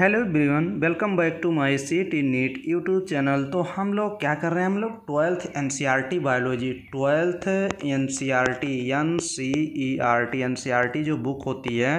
hello everyone welcome back to my C T NEET YouTube channel तो हम लोग क्या कर रहे हैं हम लोग twelfth NCERT biology twelfth NCERT N C E R T NCERT जो बुक होती है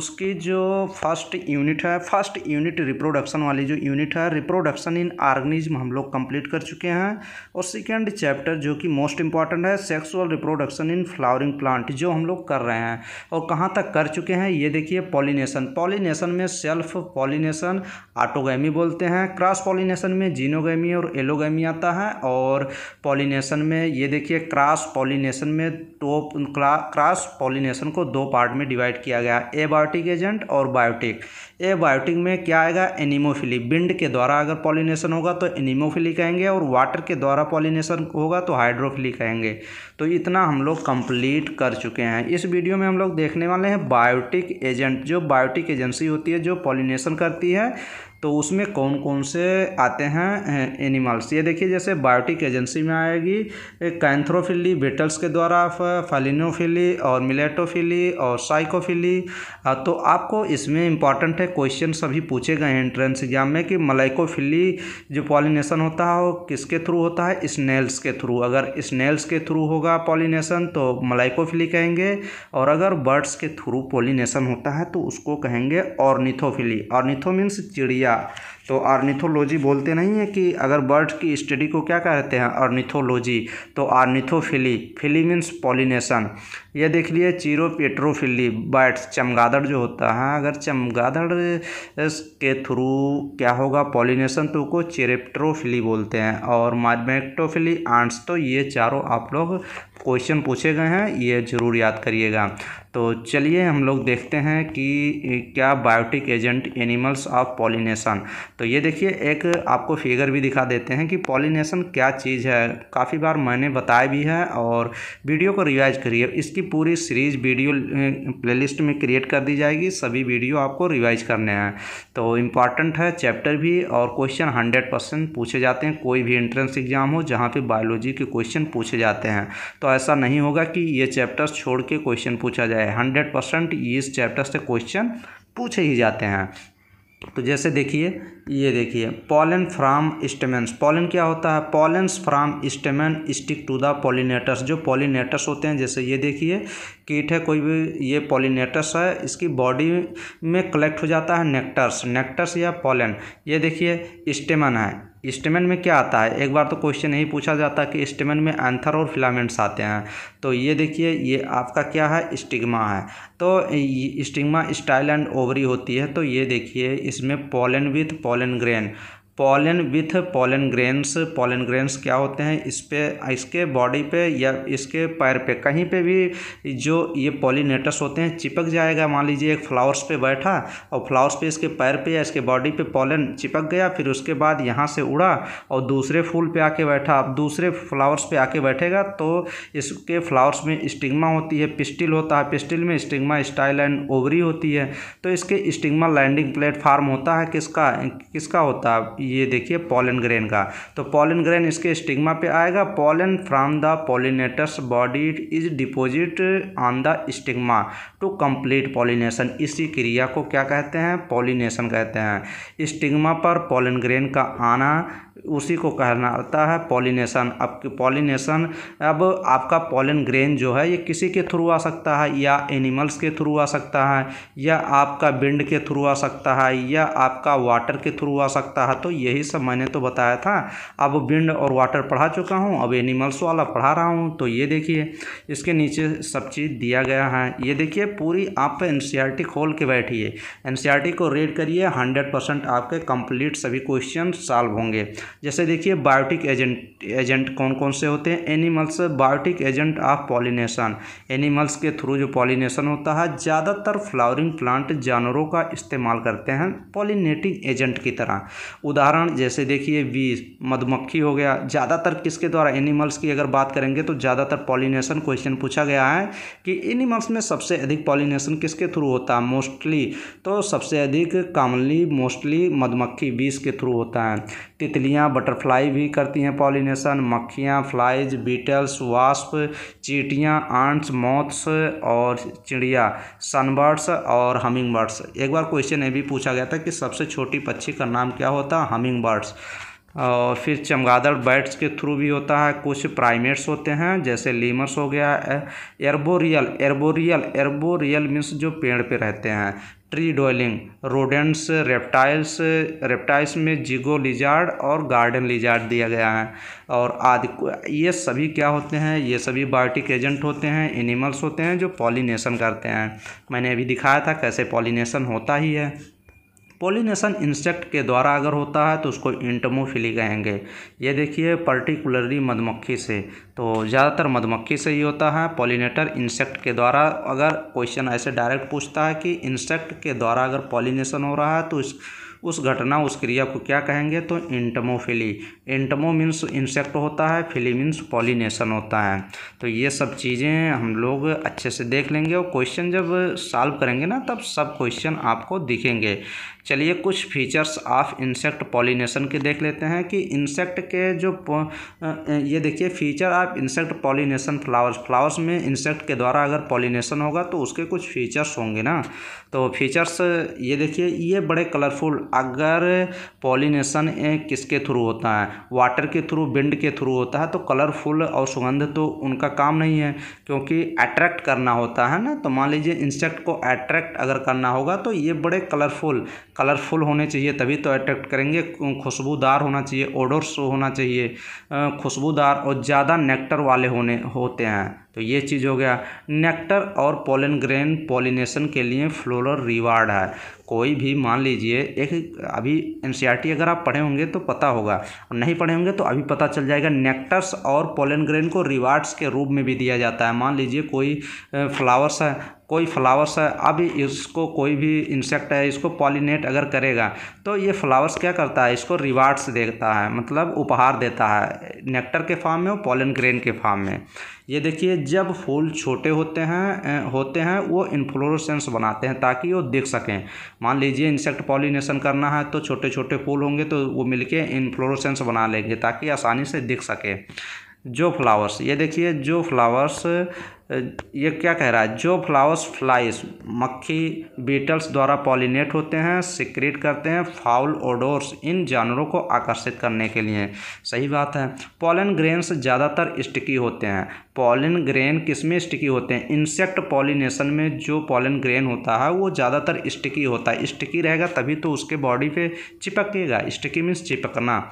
उसकी जो फर्स्ट यूनिट है फर्स्ट यूनिट रिप्रोडक्शन वाली जो यूनिट है रिप्रोडक्शन इन ऑर्गेनिज्म हम लोग कंप्लीट कर चुके हैं और सेकेंड चैप्टर जो कि मोस्ट इंपॉर्टेंट है sexual reproduction in flowering plant जो हम लोग कर रहे हैं और कहाँ तक कर चुके हैं ये देखिए पॉलिनेशन पॉलिनेशन में सेल्फ पॉलिन पॉलिनेशन आटोगैमी बोलते हैं क्रॉस पॉलिनेशन में जीनोगैमी और एलोगैमी आता है और पॉलिनेशन में ये देखिए क्रॉस पॉलिनेशन में दो क्रॉस पॉलिनेशन को दो पार्ट में डिवाइड किया गया एबायोटिक एजेंट और बायोटिक एबायोटिक में क्या आएगा एनिमोफिली बिंड के द्वारा अगर पॉलिनेशन होगा तो एनिमोफिली कहेंगे और वाटर के द्वारा पॉलिनेशन होगा तो हाइड्रोफिली कहेंगे तो इतना हम लोग कंप्लीट कर चुके हैं इस वीडियो में हम लोग देखने वाले हैं बायोटिक एजेंट जो बायोटिक एजेंसी होती है जो पॉलिनेशन करती है तो उसमें कौन कौन से आते हैं एनिमल्स ये देखिए जैसे बायोटिक एजेंसी में आएगी कैंथ्रोफिली बेटल्स के द्वारा फालिनोफिली और मिलेटोफिली और साइकोफिली तो आपको इसमें इंपॉर्टेंट है क्वेश्चन सभी पूछे गए हैं एंट्रेंस एग्जाम में कि मलाइकोफिली जो पॉलिनेशन होता है वो किसके थ्रू होता है स्नेल्स के थ्रू अगर स्नेल्स के थ्रू होगा पॉलिनेशन तो मलाइकोफिली कहेंगे और अगर बर्ड्स के थ्रू पॉलिनेशन होता है तो उसको कहेंगे ऑर्निथोफिली ऑर्निथो मीन्स चिड़िया 下 तो आर्निथोलॉजी बोलते नहीं है कि अगर बर्ड की स्टडी को क्या कहते हैं आर्निथोलॉजी तो आर्निथोफिली फिली मीन्स पॉलिनेशन ये देख लिए चीरो पेट्रोफिली बर्ड्स चमगादड़ जो होता है अगर चमगादड़ के थ्रू क्या होगा पॉलिनेशन तो को चेरेप्ट्रोफिली बोलते हैं और मैग्नेटोफिली आंट्स तो ये चारों आप लोग क्वेश्चन पूछे गए हैं ये ज़रूर याद करिएगा तो चलिए हम लोग देखते हैं कि क्या biotic agent animals of pollination तो ये देखिए एक आपको फिगर भी दिखा देते हैं कि पॉलिनेशन क्या चीज़ है काफ़ी बार मैंने बताया भी है और वीडियो को रिवाइज करिए इसकी पूरी सीरीज वीडियो प्लेलिस्ट में क्रिएट कर दी जाएगी सभी वीडियो आपको रिवाइज करने हैं तो इम्पॉर्टेंट है चैप्टर भी और क्वेश्चन हंड्रेड परसेंट पूछे जाते हैं कोई भी एंट्रेंस एग्जाम हो जहाँ पर बायोलॉजी के क्वेश्चन पूछे जाते हैं तो ऐसा नहीं होगा कि ये चैप्टर छोड़ के क्वेश्चन पूछा जाए हंड्रेड परसेंट इस चैप्टर से क्वेश्चन पूछे ही जाते हैं तो जैसे देखिए ये देखिए पॉलन फ्राम स्टेमेंस पॉलन क्या होता है pollens from stamen stick to the pollinators जो पॉलिनेटर्स होते हैं जैसे ये देखिए कीट है कोई भी ये पॉलिनेटर्स है इसकी बॉडी में कलेक्ट हो जाता है नेक्टर्स नेक्टर्स या पॉलन ये देखिए स्टेमन है स्टेमेन में क्या आता है एक बार तो क्वेश्चन यही पूछा जाता है कि स्टेमन में एंथर और फिलामेंट्स आते हैं तो ये देखिए ये आपका क्या है स्टिग्मा है तो स्टिग्मा स्टाइल एंड ओवरी होती है तो ये देखिए इसमें pollen with pollen grain pollen with pollen grains pollen grains क्या होते हैं इस पर इसके बॉडी पे या इसके पैर पे कहीं पे भी जो ये पॉलिनेटस होते हैं चिपक जाएगा मान लीजिए एक फ्लावर्स पे बैठा और फ्लावर्स पे इसके पैर पे या इसके बॉडी पे पॉलन चिपक गया फिर उसके बाद यहाँ से उड़ा और दूसरे फूल पे आके बैठा अब दूसरे फ्लावर्स पर आके बैठेगा तो इसके फ्लावर्स में स्टिग्मा होती है पिस्टिल होता है पिस्टिल में स्टिग्मा स्टाइल एंड ओवरी होती है तो इसके स्टिग्मा लैंडिंग प्लेटफार्म होता है किसका किसका होता है ये देखिए पॉलन ग्रेन का तो पॉलन ग्रेन इसके स्टिग्मा पे आएगा pollen from the pollinators body is deposit on the stigma to complete pollination इसी क्रिया को क्या कहते हैं पॉलिनेशन कहते हैं स्टिग्मा पर पॉलन ग्रेन का आना उसी को कहलाता है पॉलिनेशन अब पॉलिनेशन अब आपका पॉलन ग्रेन जो है ये किसी के थ्रू आ सकता है या एनिमल्स के थ्रू आ सकता है या आपका विंड के थ्रू आ सकता है या आपका वाटर के थ्रू आ सकता है तो यही सब मैंने तो बताया था अब विंड और वाटर पढ़ा चुका हूँ अब एनिमल्स वाला पढ़ा रहा हूँ तो ये देखिए इसके नीचे सब चीज़ दिया गया है ये देखिए पूरी आप एन खोल के बैठिए एन को रीड करिए हंड्रेड आपके कंप्लीट सभी क्वेश्चन सॉल्व होंगे जैसे देखिए बायोटिक एजेंट एजेंट कौन कौन से होते हैं animals biotic agent of pollination animals के थ्रू जो पॉलिनेशन होता है ज़्यादातर फ्लावरिंग प्लांट जानवरों का इस्तेमाल करते हैं पॉलिनेटिंग एजेंट की तरह उदाहरण जैसे देखिए बीज मधुमक्खी हो गया ज़्यादातर किसके द्वारा एनिमल्स की अगर बात करेंगे तो ज़्यादातर पॉलिनेशन क्वेश्चन पूछा गया है कि एनिमल्स में सबसे अधिक पॉलिनेशन किसके थ्रू होता है मोस्टली तो सबसे अधिक कॉमनली मोस्टली मधुमक्खी बीज के थ्रू होता है तितलियाँ बटरफ्लाई भी करती हैं पॉलिनेशन मक्खियाँ फ्लाइज बीटल्स वास्प चीटियाँ आंट्स मॉथ्स और चिड़िया सनबर्ड्स और हमिंग बर्ड्स एक बार क्वेश्चन ये भी पूछा गया था कि सबसे छोटी पक्षी का नाम क्या होता है हमिंग बर्ड्स और फिर चमगादड़ बैट्स के थ्रू भी होता है कुछ प्राइमेट्स होते हैं जैसे लीमर्स हो गया एरबोरियल एरबोरियल एरबोरियल मीन्स जो पेड़ पे रहते हैं tree dwelling rodents reptiles reptiles में जिगो लिजार्ड और गार्डन लिजार्ड दिया गया है और आदि ये सभी क्या होते हैं ये सभी बायोटिक एजेंट होते हैं एनिमल्स होते हैं जो पॉलिनेशन करते हैं मैंने अभी दिखाया था कैसे पॉलिनेशन होता ही है पोलिनेशन इंसेक्ट के द्वारा अगर होता है तो उसको इंटमोफिली कहेंगे ये देखिए पर्टिकुलरली मधुमक्खी से तो ज़्यादातर मधुमक्खी से ही होता है पोलिनेटर इंसेक्ट के द्वारा अगर क्वेश्चन ऐसे डायरेक्ट पूछता है कि इंसेक्ट के द्वारा अगर पोलिनेशन हो रहा है तो इस उस घटना उस क्रिया को क्या कहेंगे तो इंटमोफिली इंटमो मीन्स इंसेक्ट होता है फिली मीन्स पॉलिनेशन होता है तो ये सब चीज़ें हम लोग अच्छे से देख लेंगे और क्वेश्चन जब सॉल्व करेंगे ना तब सब क्वेश्चन आपको दिखेंगे चलिए कुछ फीचर्स ऑफ इंसेक्ट पॉलिनेशन के देख लेते हैं कि इंसेक्ट के जो ये देखिए feature of insect pollination flowers flowers में इंसेक्ट के द्वारा अगर पॉलिनेशन होगा तो उसके कुछ फीचर्स होंगे ना तो फीचर्स ये देखिए ये बड़े कलरफुल अगर पॉलिनेशन किसके थ्रू होता है वाटर के थ्रू विंड के थ्रू होता है तो कलरफुल और सुगंध तो उनका काम नहीं है क्योंकि अट्रैक्ट करना होता है ना तो मान लीजिए इंसेक्ट को अट्रैक्ट अगर करना होगा तो ये बड़े कलरफुल कलरफुल होने चाहिए तभी तो अट्रैक्ट करेंगे खुशबूदार होना चाहिए ओडोर्स होना चाहिए खुशबूदार और ज़्यादा नेक्टर वाले होने होते हैं तो ये चीज़ हो गया नेक्टर और पोलन ग्रेन पोलिनेशन के लिए फ्लोरल रिवार्ड है कोई भी मान लीजिए एक अभी एन अगर आप पढ़े होंगे तो पता होगा और नहीं पढ़े होंगे तो अभी पता चल जाएगा नेक्टर्स और पोलन ग्रेन को रिवार्ड्स के रूप में भी दिया जाता है मान लीजिए कोई फ्लावर्स है कोई फ्लावर्स है अभी इसको कोई भी इंसेक्ट है इसको पॉलिनेट अगर करेगा तो ये फ्लावर्स क्या करता है इसको रिवार्ड्स देता है मतलब उपहार देता है नेक्टर के फार्म में और पॉलन ग्रेन के फार्म में ये देखिए जब फूल छोटे होते हैं होते हैं वो इन्फ्लोरोसेंस बनाते हैं ताकि वो दिख सकें मान लीजिए इंसेक्ट पॉलिनेशन करना है तो छोटे छोटे फूल होंगे तो वो मिलके इन्फ्लोरोसेंस बना लेंगे ताकि आसानी से दिख सके जो फ्लावर्स ये देखिए जो फ्लावर्स ये क्या कह रहा है जो फ्लावर्स फ्लाइज मक्खी बीटल्स द्वारा पॉलिनेट होते हैं सिक्रेट करते हैं फाउल ओडोर्स इन जानवरों को आकर्षित करने के लिए सही बात है पॉलन ग्रेन्स ज़्यादातर स्टिकी होते हैं पॉलन ग्रेन किस में स्टिकी होते हैं इंसेक्ट पॉलिनेशन में जो पॉलन ग्रेन होता है वो ज़्यादातर स्टिकी होता है स्टिकी रहेगा तभी तो उसके बॉडी पे चिपकेगा स्टिकी मीन्स चिपकना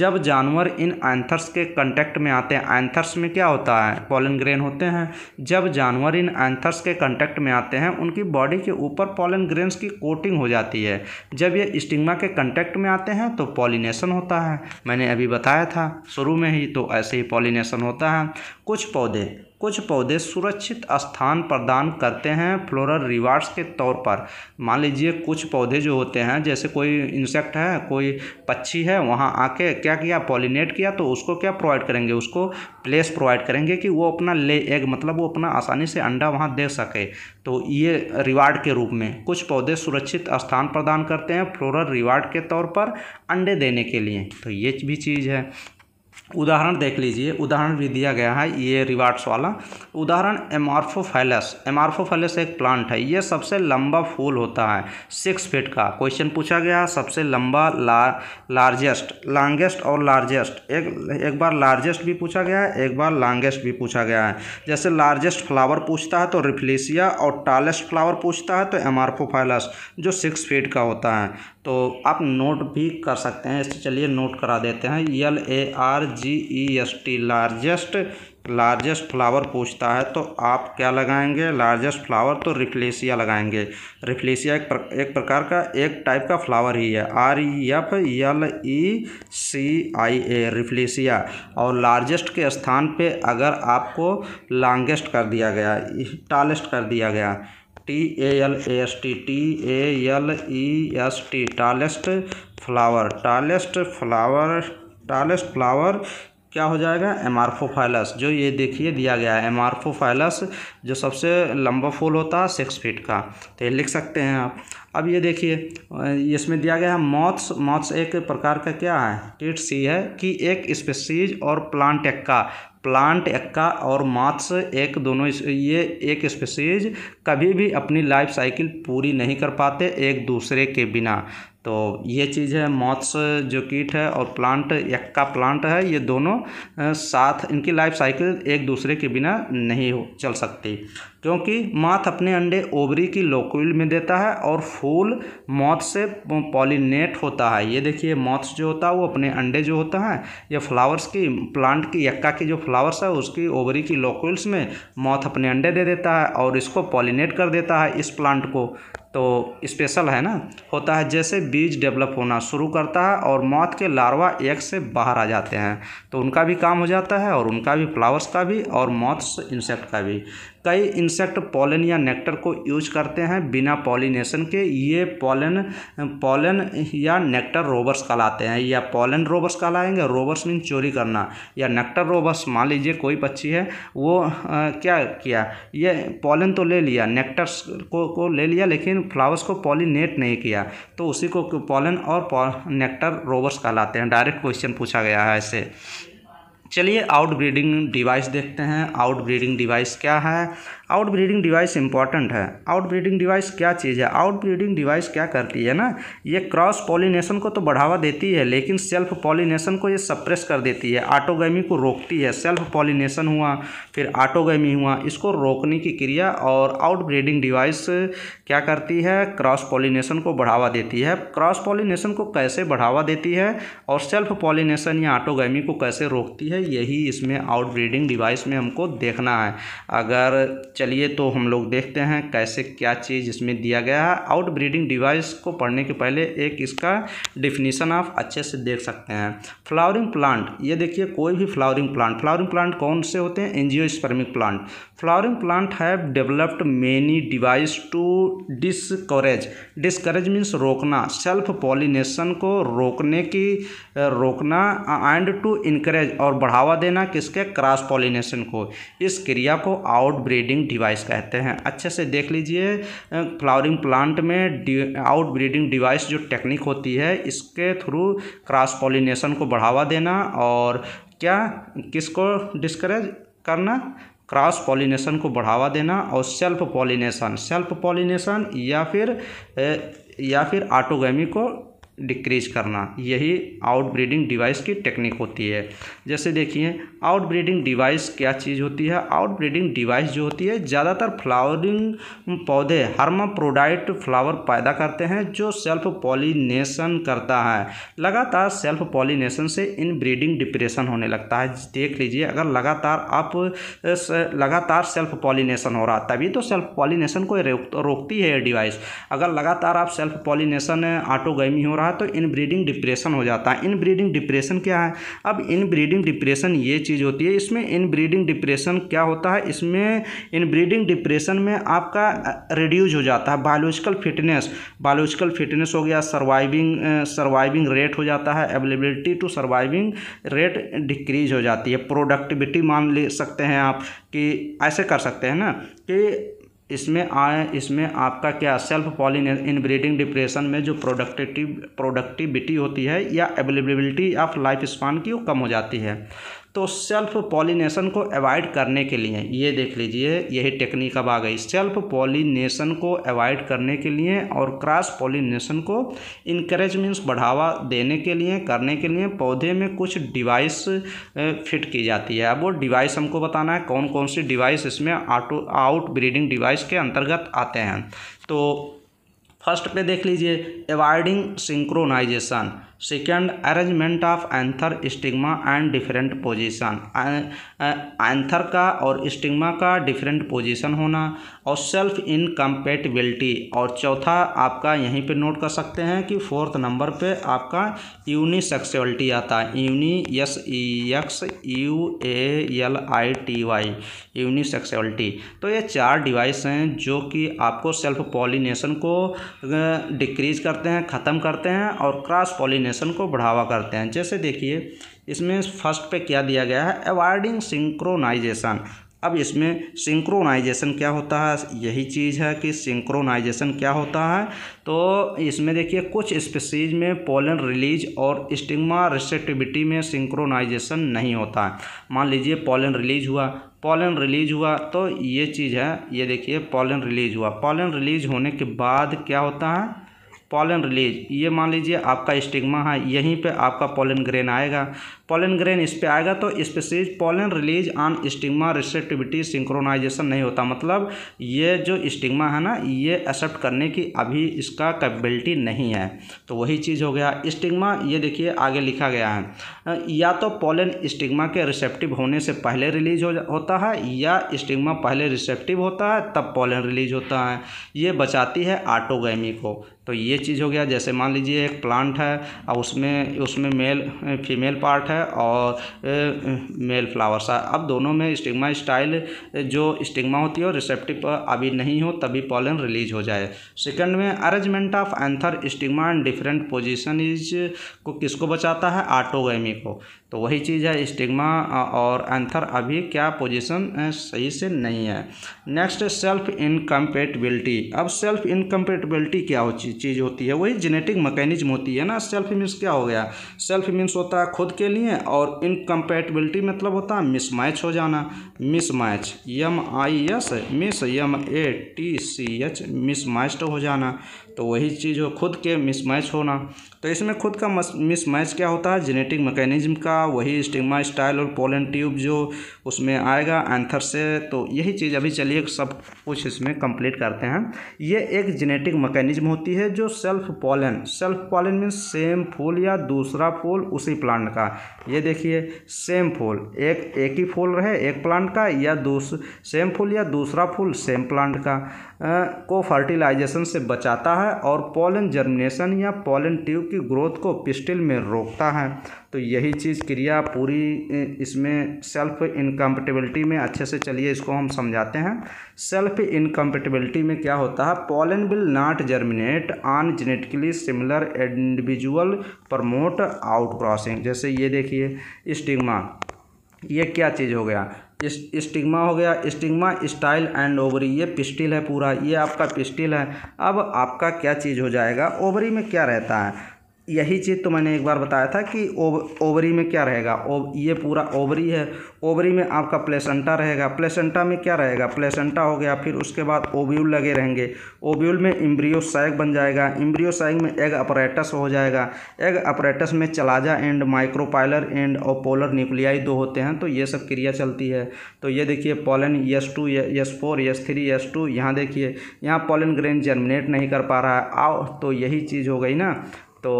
जब जानवर इन एंथर्स के कंटेक्ट में आते हैं एंथर्स में क्या होता है पॉलन ग्रेन होते हैं जब जानवर इन एंथर्स के कंटेक्ट में आते हैं उनकी बॉडी के ऊपर पॉलन ग्रेन्स की कोटिंग हो जाती है जब ये स्टिग्मा के कंटेक्ट में आते हैं तो पॉलिनेशन होता है मैंने अभी बताया था शुरू में ही तो ऐसे ही पॉलिनेशन होता है कुछ पौधे कुछ पौधे सुरक्षित स्थान प्रदान करते हैं फ्लोरल रिवार्ड्स के तौर पर मान लीजिए कुछ पौधे जो होते हैं जैसे कोई इंसेक्ट है कोई पक्षी है वहाँ आके क्या किया पॉलिनेट किया तो उसको क्या प्रोवाइड करेंगे उसको प्लेस प्रोवाइड करेंगे कि वो अपना ले एग मतलब वो अपना आसानी से अंडा वहाँ दे सके तो ये रिवार्ड के रूप में कुछ पौधे सुरक्षित स्थान प्रदान करते हैं फ्लोरल रिवार्ड के तौर पर अंडे देने के लिए तो ये भी चीज़ है उदाहरण देख लीजिए उदाहरण भी दिया गया है ये रिवार्ड्स वाला उदाहरण एमार्फोफाइलस एमार्फोफाइलस एक प्लांट है ये सबसे लंबा फूल होता है सिक्स फीट का क्वेश्चन पूछा गया सबसे लंबा ला लार्जेस्ट लॉन्गेस्ट और लार्जेस्ट एक एक बार लार्जेस्ट भी पूछा गया है एक बार लॉन्गेस्ट भी पूछा गया है जैसे लार्जेस्ट फ्लावर पूछता है तो रिफ्लेसिया और टालेस्ट फ्लावर पूछता है तो एमार्फोफाइलस जो सिक्स फीट का होता है तो आप नोट भी कर सकते हैं इससे चलिए नोट करा देते हैं L A R G E S T largest largest flower पूछता है तो आप क्या लगाएंगे लार्जेस्ट फ्लावर तो रिफ्लेसिया लगाएंगे रिफ्लेसिया एक, प्र, एक प्रकार का एक टाइप का फ्लावर ही है आर ई एफ यल ई सी आई ए रिफ्लेसिया और लार्जेस्ट के स्थान पे अगर आपको लॉन्गेस्ट कर दिया गया टालेस्ट कर दिया गया T A L A S T T A L E S T tallest flower tallest flower tallest flower क्या हो जाएगा एमार्फोफाइलस जो ये देखिए दिया गया है एमार्फोफाइलस जो सबसे लंबा फूल होता है सिक्स फीट का तो ये लिख सकते हैं आप अब ये देखिए इसमें दिया गया है मॉथ्स मॉथ्स एक प्रकार का क्या है टीट सी है कि एक स्पेसीज और प्लांट एक का प्लांट एक्का और मात्स एक दोनों ये एक स्पीसीज कभी भी अपनी लाइफ साइकिल पूरी नहीं कर पाते एक दूसरे के बिना तो ये चीज़ है मॉथ्स जो कीट है और प्लांट यक्का प्लांट है ये दोनों साथ इनकी लाइफ साइकिल एक दूसरे के बिना नहीं हो चल सकती क्योंकि माथ अपने अंडे ओवरी की लोक्यूल में देता है और फूल मौत से पॉलिनेट होता है ये देखिए मौत जो होता है वो अपने अंडे जो होता है ये फ्लावर्स की प्लांट की यक्का की जो फ्लावर्स है उसकी ओवरी की लोक्यूल्स में मौत अपने अंडे दे देता है और इसको पॉलिनेट कर देता है इस प्लांट को तो स्पेशल है ना होता है जैसे बीज डेवलप होना शुरू करता है और मौत के लार्वा एक से बाहर आ जाते हैं तो उनका भी काम हो जाता है और उनका भी फ्लावर्स का भी और मौत इंसेक्ट का भी कई इंसेक्ट पॉलन या नेक्टर को यूज करते हैं बिना पॉलिनेशन के ये पॉलन पॉलन या नेक्टर रोबर्स कहलाते हैं या पॉलन रोबर्स कहलाएंगे रोबर्स मीन चोरी करना या नेक्टर रोबर्स मान लीजिए कोई पक्षी है वो आ, क्या किया ये पॉलन तो ले लिया नेक्टर्स को को ले लिया लेकिन फ्लावर्स को पॉलिनेट नहीं किया तो उसी को पॉलन और नेक्टर रोबर्स कहलाते हैं डायरेक्ट क्वेश्चन पूछा गया है ऐसे चलिए आउट ब्रीडिंग डिवाइस देखते हैं आउट ब्रीडिंग डिवाइस क्या है आउट ब्रीडिंग डिवाइस इंपॉर्टेंट है आउट ब्रीडिंग डिवाइस क्या चीज़ है आउट ब्रीडिंग डिवाइस क्या करती है ना ये क्रॉस पॉलिनेशन को तो बढ़ावा देती है लेकिन सेल्फ पॉलिनेशन को ये सप्रेस कर देती है ऑटोगैमी को रोकती है सेल्फ पॉलिनेशन हुआ फिर ऑटोगैमी हुआ इसको रोकने की क्रिया और आउट ब्रीडिंग डिवाइस क्या करती है क्रॉस पॉलिनेशन को बढ़ावा देती है क्रॉस पॉलिनेशन को कैसे बढ़ावा देती है और सेल्फ पॉलिनेशन या ऑटोगैमी को कैसे रोकती है यही इसमें आउट ब्रीडिंग डिवाइस में हमको देखना है अगर चलिए तो हम लोग देखते हैं कैसे क्या चीज़ इसमें दिया गया है आउट ब्रीडिंग डिवाइस को पढ़ने के पहले एक इसका डिफिनीसन आप अच्छे से देख सकते हैं फ्लावरिंग प्लांट ये देखिए कोई भी फ्लावरिंग प्लांट फ्लावरिंग प्लांट कौन से होते हैं स्पर्मिक plant flowering plant have developed many device to discourage discourage means रोकना सेल्फ पॉलिनेशन को रोकने की रोकना एंड टू इनकरेज और बढ़ावा देना किसके क्रॉस पॉलिनेशन को इस क्रिया को आउट ब्रीडिंग डिवाइस कहते हैं अच्छे से देख लीजिए फ्लावरिंग प्लांट में आउट ब्रीडिंग डिवाइस जो टेक्निक होती है इसके थ्रू क्रॉस पॉलिनेशन को बढ़ावा देना और क्या किसको डिस्करेज करना क्रॉस पॉलिनेशन को बढ़ावा देना और सेल्फ पॉलिनेशन सेल्फ पॉलिनेशन या फिर या फिर ऑटोगेमी को डिक्रीज करना यही आउट ब्रीडिंग डिवाइस की टेक्निक होती है जैसे देखिए आउट ब्रीडिंग डिवाइस क्या चीज़ होती है आउट ब्रीडिंग डिवाइस जो होती है ज़्यादातर फ्लावरिंग पौधे हर्माप्रोडाइट फ्लावर पैदा करते हैं जो सेल्फ पॉलीनेशन करता है लगातार सेल्फ पॉलीनेशन से इन ब्रीडिंग डिप्रेशन होने लगता है देख लीजिए अगर लगातार आप लगातार सेल्फ पॉलिनेशन हो रहा तभी तो सेल्फ पॉलीनेशन को रोकती है डिवाइस अगर लगातार आप सेल्फ पॉलिनेशन ऑटोगैमी हो रहा है तो इनब्रीडिंग डिप्रेशन हो जाता है इनब्रीडिंग डिप्रेशन क्या है अब इनब्रीडिंग डिप्रेशन ये चीज़ होती है इसमें इनब्रीडिंग डिप्रेशन क्या होता है इसमें इनब्रीडिंग डिप्रेशन में आपका रिड्यूज हो जाता है बायोलॉजिकल फिटनेस बायोलॉजिकल फिटनेस हो गया सर्वाइविंग सर्वाइविंग रेट हो जाता है availability to surviving rate decrease हो जाती है प्रोडक्टिविटी मान ले सकते हैं आप कि ऐसे कर सकते हैं ना कि इसमें आए इसमें आपका क्या सेल्फ पॉलिन इनब्रीडिंग डिप्रेशन में जो प्रोडक्टिव प्रोडक्टिविटी होती है या अवेलेबिलिटी ऑफ लाइफ स्पान की वो कम हो जाती है तो सेल्फ पॉलिनेशन को अवॉइड करने के लिए ये देख लीजिए यही टेक्निक अब आ गई सेल्फ पॉलिनेशन को अवॉइड करने के लिए और क्रॉस पॉलिनेशन को इनक्रेज मीन्स बढ़ावा देने के लिए करने के लिए पौधे में कुछ डिवाइस फिट की जाती है अब वो डिवाइस हमको बताना है कौन कौन सी डिवाइस इसमें आटो आउट ब्रीडिंग डिवाइस के अंतर्गत आते हैं तो फर्स्ट पे देख लीजिए avoiding synchronisation second arrangement of anther stigma and different position anther का और स्टिग्मा का डिफरेंट पोजीशन होना और सेल्फ इनकम्पेटबिलिटी और चौथा आपका यहीं पे नोट कर सकते हैं कि फोर्थ नंबर पे आपका यूनिसेक्सुअलिटी आता है uni S E X U A L I T Y unisexuality तो ये चार डिवाइस हैं जो कि आपको सेल्फ पॉलिनेशन को डिक्रीज करते हैं ख़त्म करते हैं और क्रॉस पॉलिनेशन को बढ़ावा करते हैं जैसे देखिए इसमें फर्स्ट पे क्या दिया गया है अवॉइडिंग सिंक्रोनाइजेशन अब इसमें सिंक्रोनाइजेशन क्या होता है यही चीज़ है कि सिंक्रोनाइजेशन क्या होता है तो इसमें देखिए कुछ स्पीसीज में पोलन रिलीज और स्टिग्मा रिसेप्टिविटी में सिंक्रोनाइजेशन नहीं होता है मान लीजिए पोलन रिलीज हुआ पोलन रिलीज हुआ तो ये चीज़ है ये देखिए पोलन रिलीज हुआ पोलन रिलीज होने के बाद क्या होता है पॉलन रिलीज ये मान लीजिए आपका स्टिग्मा है यहीं पे आपका पॉलन ग्रेन आएगा पोलन ग्रेन इस पर आएगा तो species pollen release on stigma receptivity synchronisation नहीं होता मतलब ये जो स्टिग्मा है ना ये एक्सेप्ट करने की अभी इसका कैपेबिलिटी नहीं है तो वही चीज़ हो गया स्टिग्मा ये देखिए आगे लिखा गया है या तो पोलन स्टिग्मा के रिसेप्टिव होने से पहले रिलीज हो होता है या स्टिग्मा पहले रिसेप्टिव होता है तब पोलन रिलीज होता है ये बचाती है आटोगैमी को तो ये चीज़ हो गया जैसे मान लीजिए एक प्लांट है और उसमें उसमें मेल फीमेल पार्ट है है और मेल फ्लावर्स है अब दोनों में स्टिग्मा स्टाइल जो स्टिग्मा होती है रिसेप्टिव अभी नहीं हो तभी पॉलन रिलीज हो जाए सेकंड में arrangement of anther stigma and different position is को किसको बचाता है आटोगेमी को तो वही चीज़ है स्टिग्मा और एंथर अभी क्या पोजीशन सही से नहीं है नेक्स्ट सेल्फ इनकम्पेटबिलिटी अब सेल्फ इनकम्पेटबिलिटी क्या हो चीज़ होती है वही जेनेटिक मैकेनिज्म होती है ना सेल्फ मीन्स क्या हो गया सेल्फ मीन्स होता है खुद के लिए और इनकम्पेटबिलिटी मतलब होता है मिसमैच हो जाना mismatch M I S mis M A T C H match हो जाना तो वही चीज़ हो खुद के मिसमैच होना तो इसमें खुद का मिसमैच क्या होता है जेनेटिक मैकेनिज्म का वही स्टिग्मा स्टाइल और पोलन ट्यूब जो उसमें आएगा एंथर से तो यही चीज़ अभी चलिए सब कुछ इसमें कंप्लीट करते हैं ये एक जेनेटिक मैकेनिज्म होती है जो self pollen self pollen means same फूल या दूसरा फूल उसी प्लांट का ये देखिए सेम फूल एक एक ही फूल रहे एक प्लांट का या दूस सेम फूल या दूसरा फूल सेम प्लांट का आ, को फर्टिलाइजेशन से बचाता है है और पोलन जर्मिनेशन या पोलन ट्यूब की ग्रोथ को पिस्टिल में रोकता है तो यही चीज़ क्रिया पूरी इसमें सेल्फ इनकम्पटेबिलिटी में अच्छे से चलिए इसको हम समझाते हैं सेल्फ इनकम्पटेबिलिटी में क्या होता है pollen will not germinate on genetically similar individual promote out crossing जैसे ये देखिए स्टिग्मा ये क्या चीज़ हो गया स्टिग्मा हो गया स्टिग्मा स्टाइल एंड ओवरी ये पिस्टिल है पूरा ये आपका पिस्टिल है अब आपका क्या चीज़ हो जाएगा ओवरी में क्या रहता है यही चीज़ तो मैंने एक बार बताया था कि ओव ओवरी में क्या रहेगा ओव ये पूरा ओवरी है ओवरी में आपका प्लेसेंटा रहेगा प्लेसेंटा में क्या रहेगा प्लेसेंटा हो गया फिर उसके बाद ओव्यूल लगे रहेंगे ओव्यूल में इम्ब्रियो बन जाएगा इम्ब्रियो में एग अपरेटस हो जाएगा एग अपरेटस में चलाजा एंड माइक्रोपाइलर एंड और पोलर न्यूक्लियाई दो होते हैं तो ये सब क्रिया चलती है तो ये देखिए pollen S two S four S three S two यहाँ देखिए यहाँ पॉलन ग्रेन जर्मिनेट नहीं कर पा रहा है आओ तो यही चीज़ हो गई ना तो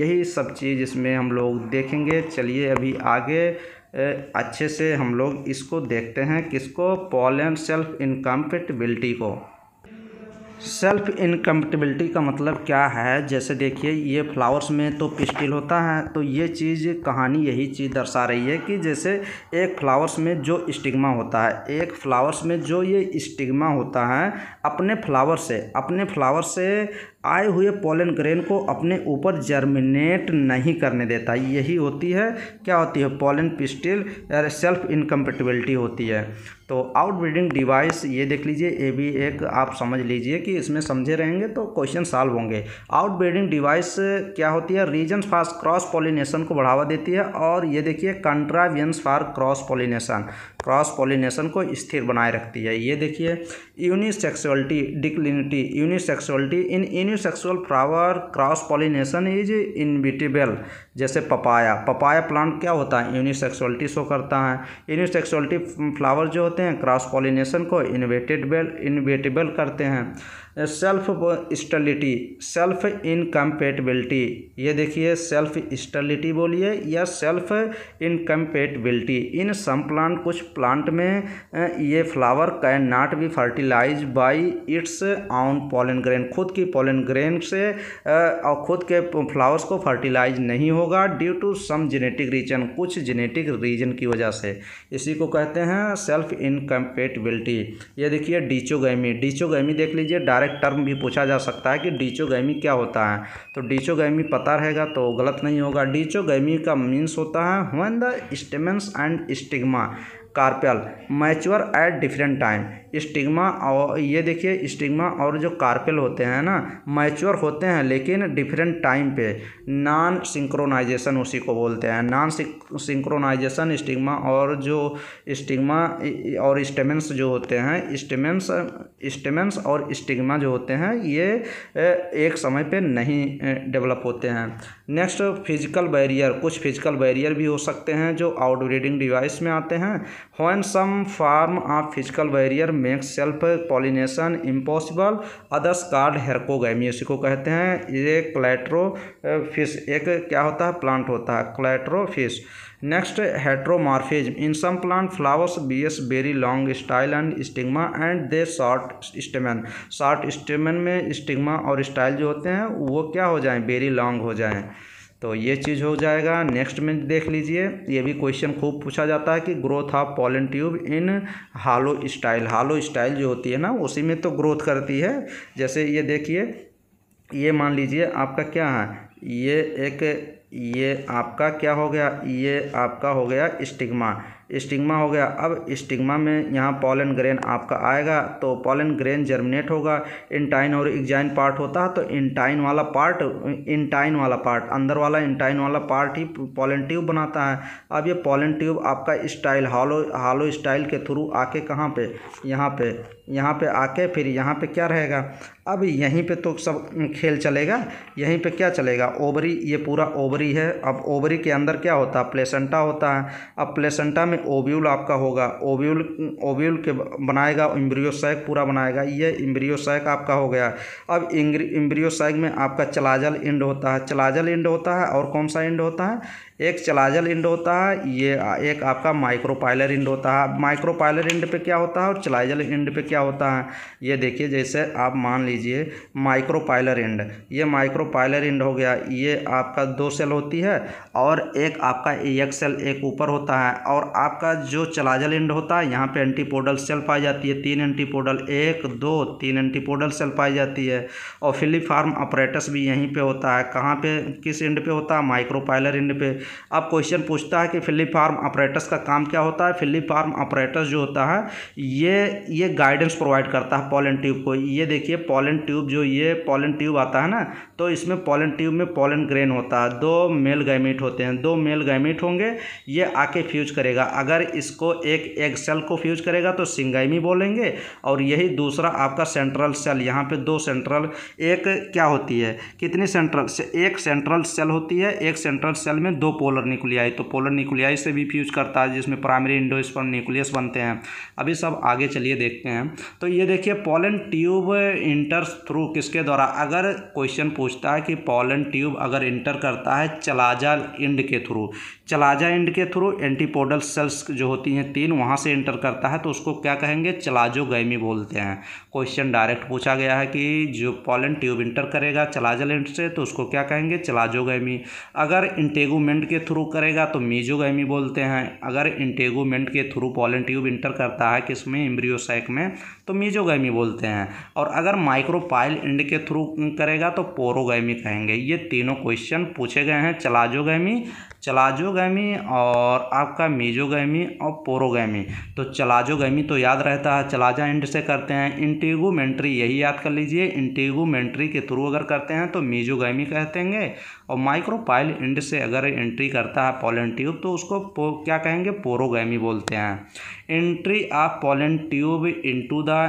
यही सब चीज़ इसमें हम लोग देखेंगे चलिए अभी आगे अच्छे से हम लोग इसको देखते हैं किसको पॉलन सेल्फ इनकम्फिटबिलिटी को सेल्फ इनकम्फिटबिलिटी का मतलब क्या है जैसे देखिए ये फ्लावर्स में तो पिस्टिल होता है तो ये चीज़ कहानी यही चीज़ दर्शा रही है कि जैसे एक फ्लावर्स में जो स्टिग्मा होता है एक फ्लावर्स में जो ये स्टिग्मा होता है अपने फ्लावर से अपने फ्लावर से आए हुए पोलन ग्रेन को अपने ऊपर जर्मिनेट नहीं करने देता यही होती है क्या होती है पोलन पिस्टिल सेल्फ इनकम्पेटिबिलिटी होती है तो आउटब्रीडिंग डिवाइस ये देख लीजिए ये भी एक आप समझ लीजिए कि इसमें समझे रहेंगे तो क्वेश्चन सॉल्व होंगे आउटब्रीडिंग डिवाइस क्या होती है रीजन फॉर क्रॉस पोलिनेशन को बढ़ावा देती है और ये देखिए contrivances for cross pollination cross pollination को स्थिर बनाए रखती है ये देखिए unisexuality diclinity unisexuality in unisexual flower cross pollination is inevitable जैसे पपाया पपाया प्लांट क्या होता है यूनिसेक्सुअलिटी शो करता है यूनिसेक्सुअलिटी फ्लावर जो होते हैं क्रॉस पॉलिनेशन को इनवेटेडबल इनवेटेबल करते हैं सेल्फ स्टलिटी सेल्फ इनकम्पेटबिलिटी ये देखिए सेल्फ स्टलिटी बोलिए या self incompatibility in some plant कुछ प्लांट में ये flower can not be fertilise by its own pollen grain खुद की पोलन ग्रेन से और खुद के फ्लावर्स को फर्टिलाइज नहीं हो होगा due to some genetic reason कुछ जेनेटिक रीजन की वजह से इसी को कहते हैं सेल्फ इनकम्पेटबिलिटी ये देखिए डीचोगैमी डीचोगैमी देख लीजिए डायरेक्ट टर्म भी पूछा जा सकता है कि डीचोगैमी क्या होता है तो डीचोगैमी पता रहेगा तो गलत नहीं होगा डीचोगैमी का मीन्स होता है when the stamens and stigma carpel mature at different time stigma और ये देखिए स्टिग्मा और जो कार्पेल होते हैं ना मैच्योर होते हैं लेकिन डिफरेंट टाइम पे नॉन सिंक्रोनाइजेशन उसी को बोलते हैं नॉन सिंक्रोनाइजेशन स्टिग्मा और जो स्टिग्मा और स्टेमेंस जो होते हैं स्टेमेंस स्टेमेंस और स्टिग्मा जो होते हैं ये एक समय पे नहीं डेवलप होते हैं नेक्स्ट फिजिकल बैरियर कुछ फिजिकल बैरियर भी हो सकते हैं जो आउटब्रीडिंग डिवाइस में आते हैं when some form of physical barrier makes self pollination impossible others called hercogamia इसी को कहते हैं ये क्लेट्रो फिश एक क्या होता है प्लांट होता है क्लेट्रो फिश next heteromorphism in some plant flowers bears very long style and stigma and they short stamen short stamen में स्टिग्मा और स्टाइल जो होते हैं वो क्या हो जाएँ वेरी लॉन्ग हो जाएँ तो ये चीज़ हो जाएगा नेक्स्ट में देख लीजिए ये भी क्वेश्चन खूब पूछा जाता है कि growth of pollen tube in hollow style hollow style जो होती है ना उसी में तो ग्रोथ करती है जैसे ये देखिए ये मान लीजिए आपका क्या है ये एक ये आपका क्या हो गया ये आपका हो गया स्टिग्मा स्टिग्मा हो गया अब स्टिग्मा में यहाँ पॉलन ग्रेन आपका आएगा तो पॉलन ग्रेन जर्मिनेट होगा इंटाइन और एग्जाइन पार्ट होता है तो इंटाइन वाला पार्ट इंटाइन वाला पार्ट अंदर वाला इंटाइन वाला पार्ट ही पॉलन ट्यूब बनाता है अब ये पॉलन ट्यूब आपका स्टाइल हालो हालो स्टाइल के थ्रू आके कहाँ पे यहाँ पे यहाँ पे आके फिर यहाँ पे क्या रहेगा अब यहीं पे तो सब खेल चलेगा यहीं पे क्या चलेगा ओवरी ये पूरा ओवरी है अब ओवरी के अंदर क्या होता है प्लेसेंटा होता है अब प्लेसेंटा में ओव्यूल आपका होगा ओव्यूल ओव्यूल के बनाएगा इम्ब्रियोसैक पूरा बनाएगा ये इम्ब्रियोसैक आपका हो गया अब इम्ब्रियोसैक में आपका चलाजल इंड होता है चलाजल इंड होता है और कौन सा इंड होता है एक चलाजल इंड होता है ये एक आपका माइक्रोपाइलर इंड होता है माइक्रोपाइलर इंड पे क्या होता है और चलाजल इंड पे क्या होता है ये देखिए जैसे आप मान लीजिए माइक्रोपाइलर इंड ये माइक्रोपाइलर इंड हो गया ये आपका दो सेल होती है और एक आपका एक सेल एक ऊपर होता है और आपका जो चलाजल इंड होता है यहाँ पर एंटीपोडल सेल पाई जाती है तीन एंटीपोडल एक दो तीन एंटीपोडल सेल पाई जाती है और फिलीफार्म ऑपरेटस भी यहीं पर होता है कहाँ पर किस इंड पे होता है माइक्रोपाइलर इंड पे अब क्वेश्चन पूछता है कि फिल्ली फार्म ऑपरेटर्स का काम क्या होता है फिली फार्म ऑपरेटर्स जो होता है ये ये गाइडेंस प्रोवाइड करता है पॉलन ट्यूब को ये देखिए पॉलन ट्यूब जो ये पॉलन ट्यूब आता है ना तो इसमें पॉलन ट्यूब में पॉलन ग्रेन होता है दो मेल गैमिट होते हैं दो मेल गैमिट होंगे ये आके फ्यूज करेगा अगर इसको एक एग सेल को फ्यूज करेगा तो सिंगाइमी बोलेंगे और यही दूसरा आपका सेंट्रल सेल यहाँ पे दो सेंट्रल एक क्या होती है कितनी सेंट्रल से, एक सेंट्रल सेल होती है एक सेंट्रल सेल में दो पोलर निकुलियाई तो पोलर निकुलियाई से भी फ्यूज करता है जिसमें प्राइमरी इंडोस्पर्म न्यूक्लियस बनते हैं अभी सब आगे चलिए देखते हैं तो ये देखिए पोलन ट्यूब इंटर थ्रू किसके द्वारा अगर क्वेश्चन पूछता है कि पोलन ट्यूब अगर इंटर करता है चलाजा इंड के थ्रू चलाजा इंड के थ्रू एंटीपोडल सेल्स जो होती हैं तीन वहाँ से इंटर करता है तो उसको क्या कहेंगे चलाजो गैमी बोलते हैं क्वेश्चन डायरेक्ट पूछा गया है कि जो पॉलन ट्यूब इंटर करेगा चलाजल इंड से तो उसको क्या कहेंगे चलाजो गैमी अगर इंटेगूमेंट इंटेगोमेंट के थ्रू करेगा तो मेजोगैमी बोलते हैं अगर इंटेगोमेंट के थ्रू पॉलन ट्यूब इंटर करता है किसमें इम्ब्रियोसैक में तो मेजोगैमी बोलते हैं और अगर माइक्रोपाइल इंड के थ्रू करेगा तो पोरोगैमी कहेंगे ये तीनों क्वेश्चन पूछे गए हैं चलाजोगैमी चलाजोगैमी और आपका मेजोगैमी और पोरोगैमी तो चलाजोगैमी तो याद रहता है चलाजा इंड से करते हैं इंटीगोमेंट्री यही याद कर लीजिए इंटीगोमेंट्री के थ्रू अगर करते हैं तो मेजोगैमी हैं और माइक्रोपाइल इंड से अगर एंट्री करता है पॉलन ट्यूब तो उसको क्या कहेंगे पोरोगैमी बोलते हैं entry of pollen tube into the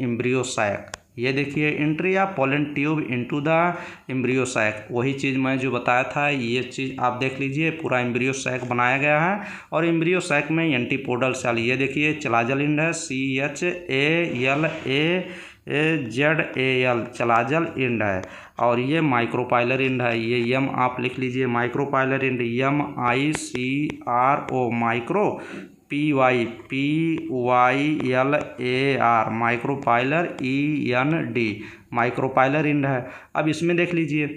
embryo sac ये देखिए एंट्री या pollen tube into the embryo sac वही चीज़ मैं जो बताया था ये चीज़ आप देख लीजिए पूरा इम्ब्रियो सैक बनाया गया है और इम्ब्रियो सैक में एंटीपोडल सेल ये देखिए चलाजल इंड है C H A L A A Z A L chalazal end है और ये माइक्रोपाइलर इंड है ये यम आप लिख लीजिए micropylar end M I C R O micro P Y P Y L A R micropylar E N D micropylar end है अब इसमें देख लीजिए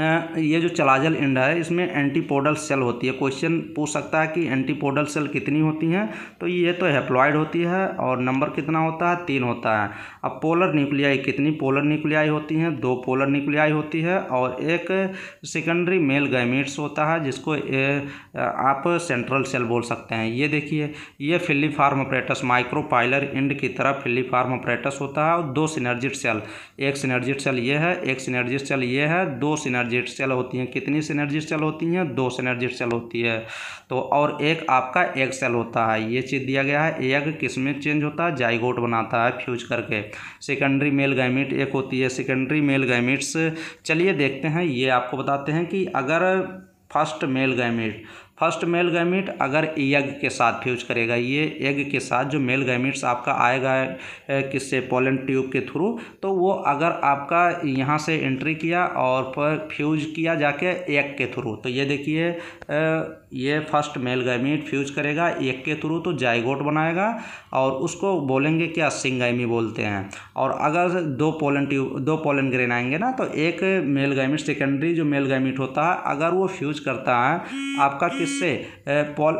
ये जो चलाजल इंड है इसमें एंटीपोडल सेल होती है क्वेश्चन पूछ सकता है कि एंटीपोडल सेल कितनी होती हैं तो ये तो हेप्लॉयड होती है और नंबर कितना होता है तीन होता है अब पोलर न्यूक्लियाई कितनी पोलर न्यूक्लियाई होती हैं दो पोलर न्यूक्लियाई होती है और एक सेकेंडरी मेल गैमिट्स होता है जिसको आप सेंट्रल सेल बोल सकते हैं ये देखिए ये फिलीफार्म ऑपरेटस माइक्रोपाइलर इंड की तरह फिलीफार्म ऑपरेटस होता है और दो सिनर्जिट सेल एक सिनर्जिट सेल ये है एक सिनर्जिट सेल ये है दो सिनर्जिट सिनर्जिट सेल होती हैं कितनी सेनर्जी सेल होती हैं दो सिनर्जिट सेल होती है तो और एक आपका एग सेल होता है ये चीज़ दिया गया है एग किस में चेंज होता है जाइगोट बनाता है फ्यूज करके सेकेंडरी मेल गैमिट एक होती है सेकेंडरी मेल गैमिट्स चलिए देखते हैं ये आपको बताते हैं कि अगर first male gamete first male gamete अगर यग के साथ फ्यूज करेगा ये यग के साथ जो मेल गैमिट्स आपका आएगा किससे पोलन ट्यूब के थ्रू तो वो अगर आपका यहाँ से एंट्री किया और फ्यूज किया जाके यग के थ्रू तो ये देखिए ये फर्स्ट मेल गैमीट फ्यूज करेगा एक के थ्रू तो जाइगोट बनाएगा और उसको बोलेंगे क्या सिंगाइमी बोलते हैं और अगर दो पोलन ट्यूब दो पोलन ग्रेन आएंगे ना तो एक मेल गैमीट सेकेंडरी जो मेल गैमीट होता है अगर वो फ्यूज करता है आपका किससे pole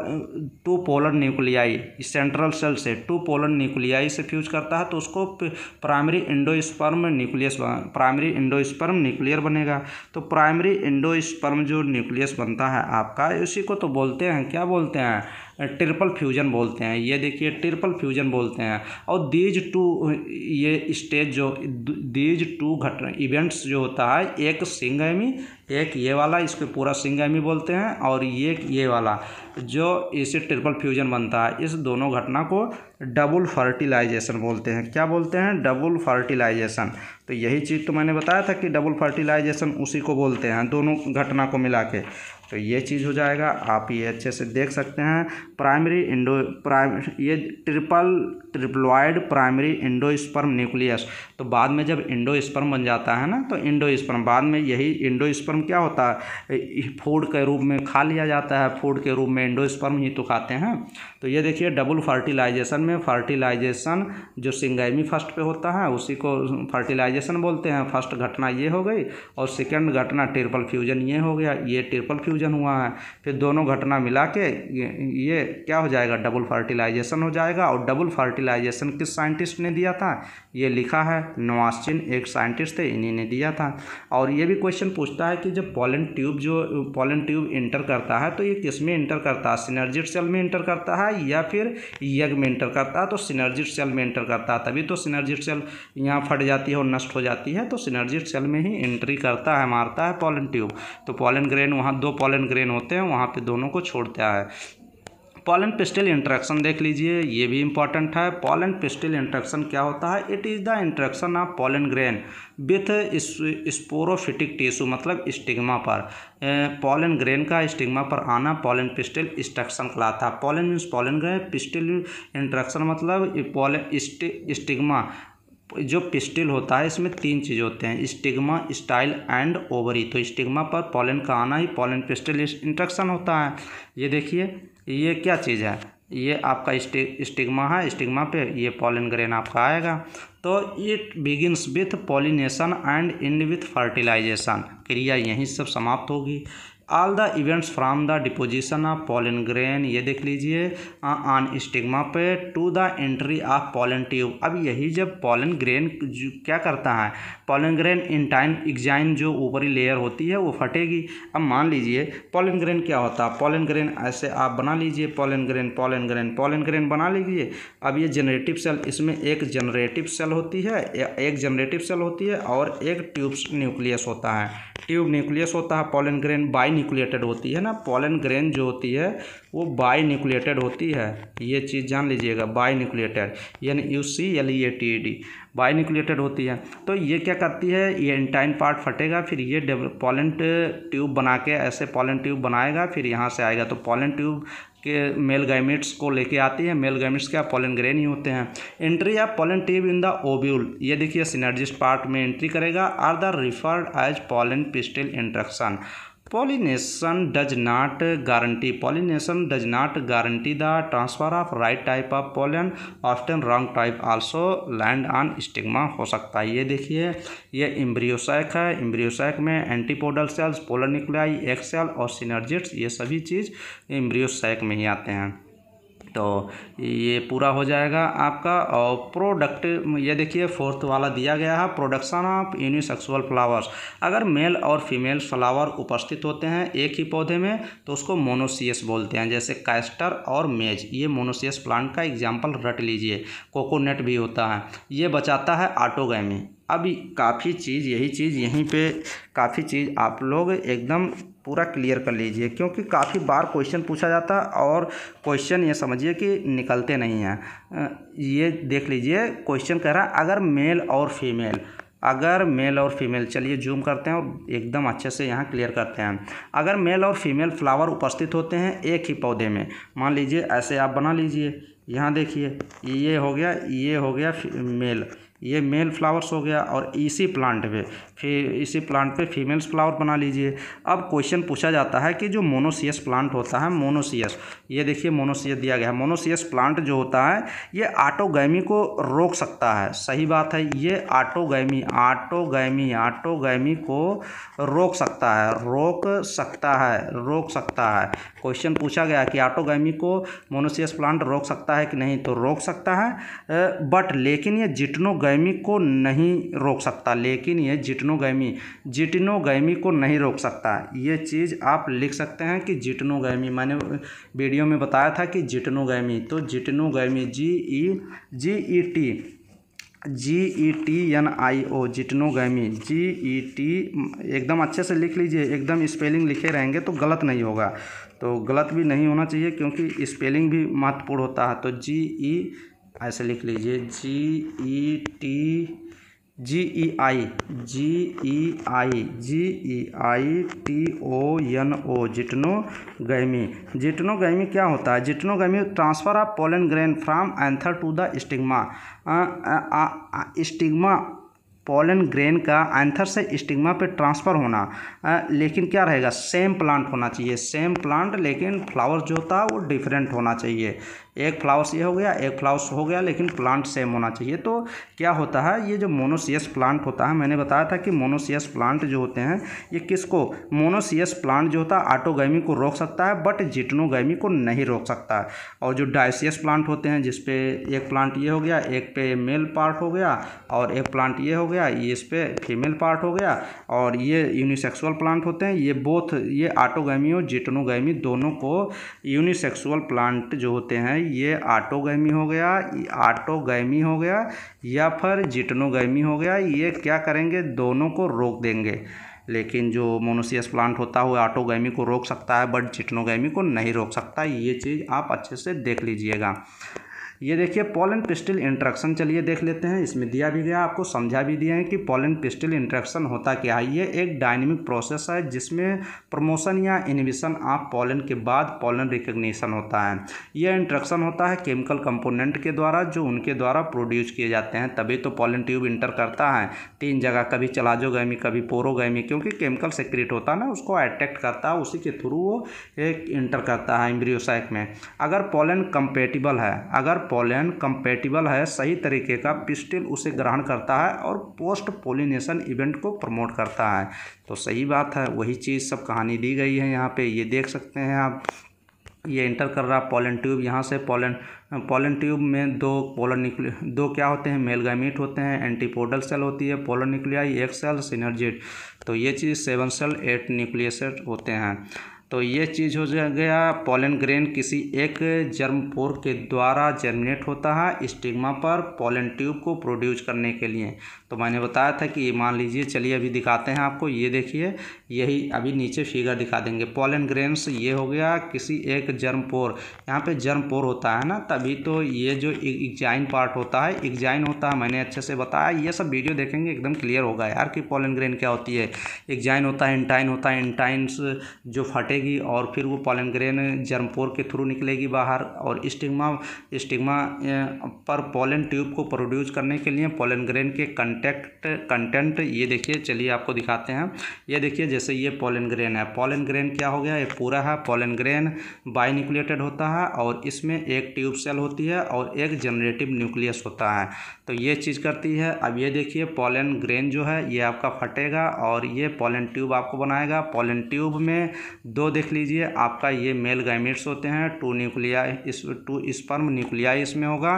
two pollen nuclei central cell से टू पोलन न्यूक्लियाई से फ्यूज करता है तो उसको primary endosperm nucleus primary endosperm nuclear बनेगा तो प्राइमरी इंडो स्पर्म जो न्यूक्लियस बनता है आपका उसी को तो बोलते हैं क्या बोलते हैं ट्रिपल फ्यूजन बोलते हैं ये देखिए ट्रिपल फ्यूजन बोलते हैं और दीज टू ये स्टेज जो दीज टू घट इवेंट्स जो होता है एक सिंगमी एक ये वाला इसको पूरा सिंगमी बोलते हैं और ये ये वाला जो इसे ट्रिपल फ्यूजन बनता है इस दोनों घटना को डबल फर्टिलाइजेशन बोलते हैं क्या बोलते हैं डबल फर्टिलाइजेशन तो यही चीज़ तो मैंने बताया था कि डबल फर्टिलाइजेशन उसी को बोलते हैं दोनों घटना को मिला के तो ये चीज़ हो जाएगा आप ये अच्छे से देख सकते हैं प्राइमरी इंडो प्राइम ये triple triploid primary endosperm nucleus तो बाद में जब इंडो स्पर्म बन जाता है ना तो इंडो स्पर्म बाद में यही इंडो स्पर्म क्या होता है फूड के रूप में खा लिया जाता है फूड के रूप में इंडो स्पर्म ही तो खाते हैं तो ये देखिए डबल फर्टिलाइजेशन में फर्टिलाइजेशन जो सिंगैमी फर्स्ट पे होता है उसी को फर्टिलाइजेशन बोलते हैं फर्स्ट घटना ये हो गई और सेकेंड घटना ट्रिपल फ्यूजन ये हो गया ये ट्रिपल फ्यूजन हुआ है फिर दोनों घटना मिला के ये क्या हो जाएगा डबल फर्टिलाइजेशन हो जाएगा और डबल फर्टिलाइजेशन किस साइंटिस्ट ने दिया था ये लिखा है नवासिन एक साइंटिस्ट थे इन्हीं ने दिया था और ये भी क्वेश्चन पूछता है कि जब पॉलन ट्यूब जो पॉलन ट्यूब इंटर करता है तो ये किस में इंटर करता है सिनर्जिट सेल में इंटर करता है या फिर यग में इंटर करता है तो सिनर्जिट सेल में इंटर करता है तभी तो सिनर्जिट सेल यहाँ फट जाती है और नष्ट हो जाती है तो सिनर्जिट सेल में ही एंट्री करता है मारता है पॉलन ट्यूब तो पॉलन ग्रेन वहाँ दो पॉलन ग्रेन होते हैं वहाँ पर दोनों को छोड़ता है पॉलन पिस्टल इंट्रैक्शन देख लीजिए ये भी इंपॉर्टेंट है पॉलन पिस्टल इंट्रैक्शन क्या होता है it is the interaction of pollen grain with sporophytic tissue मतलब स्टिग्मा पर पॉलन ग्रेन का स्टिग्मा पर आना पॉलन पिस्टल इंट्रैक्शन कहलाता है pollen means pollen grain pistil interaction मतलब स्टिग्मा जो पिस्टिल होता है इसमें तीन चीज़ होते हैं स्टिग्मा स्टाइल एंड ओवरी तो स्टिग्मा पर पॉलन का आना ही पॉलन पिस्टिल इंट्रक्शन होता है ये देखिए ये क्या चीज़ है ये आपका स्टिग्मा है स्टिग्मा पे ये पॉलिन ग्रेन आपका आएगा तो it begins with pollination and end with fertilisation क्रिया यहीं सब समाप्त होगी all the events from the deposition of pollen grain ये देख लीजिए ऑन स्टिग्मा पे to the entry of pollen tube अब यही जब पॉलन ग्रेन क्या करता है पॉलिनग्रेन इंटाइन एग्जाइन जो ऊपरी लेयर होती है वो फटेगी अब मान लीजिए पॉलिनग्रेन क्या होता है पॉलिनग्रेन ऐसे आप बना लीजिए पॉलिनग्रेन पॉलिनग्रेन पॉलिनग्रेन बना लीजिए अब ये जनरेटिव सेल इसमें एक जनरेटिव सेल होती है एक जनरेटिव सेल होती है और एक ट्यूब्स न्यूक्लियस होता है ट्यूब न्यूक्लियस होता है पॉलिनग्रेन बाई न्यूक्लिएटेड होती है ना पॉलिनग्रेन जो होती है वो बाई न्यूक्लिएटेड होती है ये चीज़ जान लीजिएगा बाई न्यूक्लिएटेड यानी U C L E A T D Y nucleated होती है तो ये क्या करती है ये एंटाइन पार्ट फटेगा फिर ये पॉलेंट ट्यूब बना के ऐसे पॉलेंट ट्यूब बनाएगा फिर यहाँ से आएगा तो पॉलेंट ट्यूब के मेल गैमिट्स को लेके आती है मेल गैमिट्स क्या पॉलन ग्रेन ही होते हैं एंट्री या pollen tube in the ovule ये देखिए सिनर्जिस्ट पार्ट में एंट्री करेगा are the referred as pollen pistil interaction pollination does not guarantee pollination does not guarantee the transfer of right type of pollen often wrong type also land on stigma हो सकता है ये देखिए ये इम्ब्रियोसैक है embryo sac में antipodal cells polar nuclei egg cell और synergids ये सभी चीज़ इम्ब्रियोसैक में ही आते हैं तो ये पूरा हो जाएगा आपका और प्रोडक्ट ये देखिए फोर्थ वाला दिया गया है प्रोडक्शन ऑफ यूनिसेक्सुअल फ्लावर्स अगर मेल और फीमेल फ्लावर उपस्थित होते हैं एक ही पौधे में तो उसको मोनोसियस बोलते हैं जैसे कैस्टर और मेज ये मोनोसियस प्लांट का एग्जाम्पल रट लीजिए कोकोनट भी होता है ये बचाता है ऑटोगैमी अब काफ़ी चीज़ यही चीज़ यहीं पे काफ़ी चीज़ आप लोग एकदम पूरा क्लियर कर लीजिए क्योंकि काफ़ी बार क्वेश्चन पूछा जाता है और क्वेश्चन ये समझिए कि निकलते नहीं हैं ये देख लीजिए क्वेश्चन कह रहा है अगर मेल और फीमेल अगर मेल और फीमेल चलिए जूम करते हैं और एकदम अच्छे से यहाँ क्लियर करते हैं अगर मेल और फीमेल फ्लावर उपस्थित होते हैं एक ही पौधे में मान लीजिए ऐसे आप बना लीजिए यहाँ देखिए ये हो गया ये हो गया मेल ये मेल फ्लावर्स हो गया और इसी प्लांट पे फिर इसी प्लांट पे फीमेल्स फ्लावर बना लीजिए अब क्वेश्चन पूछा जाता है कि जो मोनोसियस प्लांट होता है मोनोसियस ये देखिए मोनोसियस दिया गया है मोनोसियस प्लांट जो होता है ये आटोगैमी को रोक सकता है सही बात है ये आटोगैमी आटोगैमी आटोगैमी को रोक सकता है रोक सकता है रोक सकता है क्वेश्चन पूछा गया कि आटोगैमी को मोनोसियस प्लांट रोक सकता है कि नहीं तो रोक सकता है बट लेकिन ये जिटनोगैमी को नहीं रोक सकता लेकिन ये जिटनो जिटनोगैमी जिटनोगैमी को नहीं रोक सकता ये चीज़ आप लिख सकते हैं कि जिटनोगैमी मैंने वीडियो में बताया था कि जिटनोगैमी तो geitonogamy G E G E T G E T N I O geitonogamy G E T एकदम अच्छे से लिख लीजिए एकदम स्पेलिंग लिखे रहेंगे तो गलत नहीं होगा तो गलत भी नहीं होना चाहिए क्योंकि स्पेलिंग भी महत्वपूर्ण होता है तो जी ई ऐसे लिख लीजिए G E T G E I G E I G E I T O N O geitonogamy geitonogamy क्या होता है geitonogamy transfer of pollen grain from anther to the stigma stigma pollen grain का anther से stigma पे transfer होना आ, लेकिन क्या रहेगा सेम प्लांट होना चाहिए सेम प्लांट लेकिन फ्लावर जो होता है वो डिफरेंट होना चाहिए एक फ्लावर्स ये हो गया एक फ्लावर्स हो गया लेकिन प्लांट सेम होना चाहिए तो क्या होता है ये जो मोनोसियस प्लांट होता है मैंने बताया था कि मोनोसियस प्लांट जो होते हैं ये किसको मोनोसियस प्लांट जो होता है आटोगैमी को रोक सकता है बट जिटनोगैमी को नहीं रोक सकता है और जो डाइसियस प्लांट होते हैं जिसपे एक प्लांट ये हो गया एक पे मेल पार्ट हो गया और एक प्लांट ये हो गया ये इस पर फीमेल पार्ट हो गया और ये यूनिसेक्सुअल प्लांट होते हैं ये बोथ ये आटोगैमी और जिटनोगैमी दोनों को यूनिसेक्सुअल प्लांट जो होते हैं ये आटोगैमी हो गया आटोगैमी हो गया या फिर जिटनोगैमी हो गया ये क्या करेंगे दोनों को रोक देंगे लेकिन जो मोनोसियस प्लांट होता है वो आटोगैमी को रोक सकता है बट जिटनोगैमी को नहीं रोक सकता ये चीज़ आप अच्छे से देख लीजिएगा ये देखिए पॉलन पिस्टिल इंट्रक्शन चलिए देख लेते हैं इसमें दिया भी गया आपको समझा भी दिया है कि पॉलन पिस्टिल इंट्रक्शन होता क्या है ये एक डायनेमिक प्रोसेस है जिसमें प्रमोशन या इनिबिशन ऑफ पॉलन के बाद पॉलन रिकग्निशन होता है यह इंट्रक्शन होता है केमिकल कंपोनेंट के द्वारा जो उनके द्वारा प्रोड्यूस किए जाते हैं तभी तो पॉलन ट्यूब इंटर करता है तीन जगह कभी चलाजोगैमी कभी पोरोगी क्योंकि केमिकल सेक्रेट होता है ना उसको अट्रैक्ट करता है उसी के थ्रू वो एक इंटर करता है इम्ब्रियोसाइक में अगर पॉलन कंपेटिबल है अगर पोलन कंपेटिबल है सही तरीके का पिस्टिल उसे ग्रहण करता है और पोस्ट पोलिनेशन इवेंट को प्रमोट करता है तो सही बात है वही चीज़ सब कहानी दी गई है यहाँ पे ये देख सकते हैं आप ये इंटर कर रहा पोलन ट्यूब यहाँ से पोलन पोलन ट्यूब में दो पोलन निक्लि दो क्या होते हैं मेलगामीट होते हैं एंटीपोडल सेल होती है पोलन न्यूक्लियाई एक सेल सिनर्जिट तो ये चीज़ सेवन सेल एट न्यूक्लियसेट होते हैं तो ये चीज़ हो गया पोलन ग्रेन किसी एक जर्म पोर के द्वारा जर्मिनेट होता है स्टिग्मा पर पोलन ट्यूब को प्रोड्यूस करने के लिए तो मैंने बताया था कि ये मान लीजिए चलिए अभी दिखाते हैं आपको ये देखिए यही अभी नीचे फिगर दिखा देंगे पॉलन ग्रेन्स ये हो गया किसी एक जर्म पोर यहाँ पे जर्म पोर होता है ना तभी तो ये जो एग्जाइन पार्ट होता है एग्जाइन होता है मैंने अच्छे से बताया ये सब वीडियो देखेंगे एकदम क्लियर होगा यार कि पॉलन ग्रेन क्या होती है एग्जाइन होता है इंटाइन होता है इंटाइन्स जो फटेगी और फिर वो पॉलन ग्रेन जर्म पोर के थ्रू निकलेगी बाहर और स्टिग्मा स्टिग्मा पर पॉलन ट्यूब को प्रोड्यूस करने के लिए पॉलन ग्रेन के कंटेक्ट कंटेंट ये देखिए चलिए आपको दिखाते हैं ये देखिए जैसे ये पोलन ग्रेन है पोलन ग्रेन क्या हो गया ये पूरा है पोलन ग्रेन न्यूक्लिएटेड होता है और इसमें एक ट्यूब सेल होती है और एक जनरेटिव न्यूक्लियस होता है तो ये चीज़ करती है अब ये देखिए पोलन ग्रेन जो है ये आपका फटेगा और ये पोलन ट्यूब आपको बनाएगा पोलन ट्यूब में दो देख लीजिए आपका ये मेल गैमिट्स होते हैं two nuclei is two sperm nuclei इसमें होगा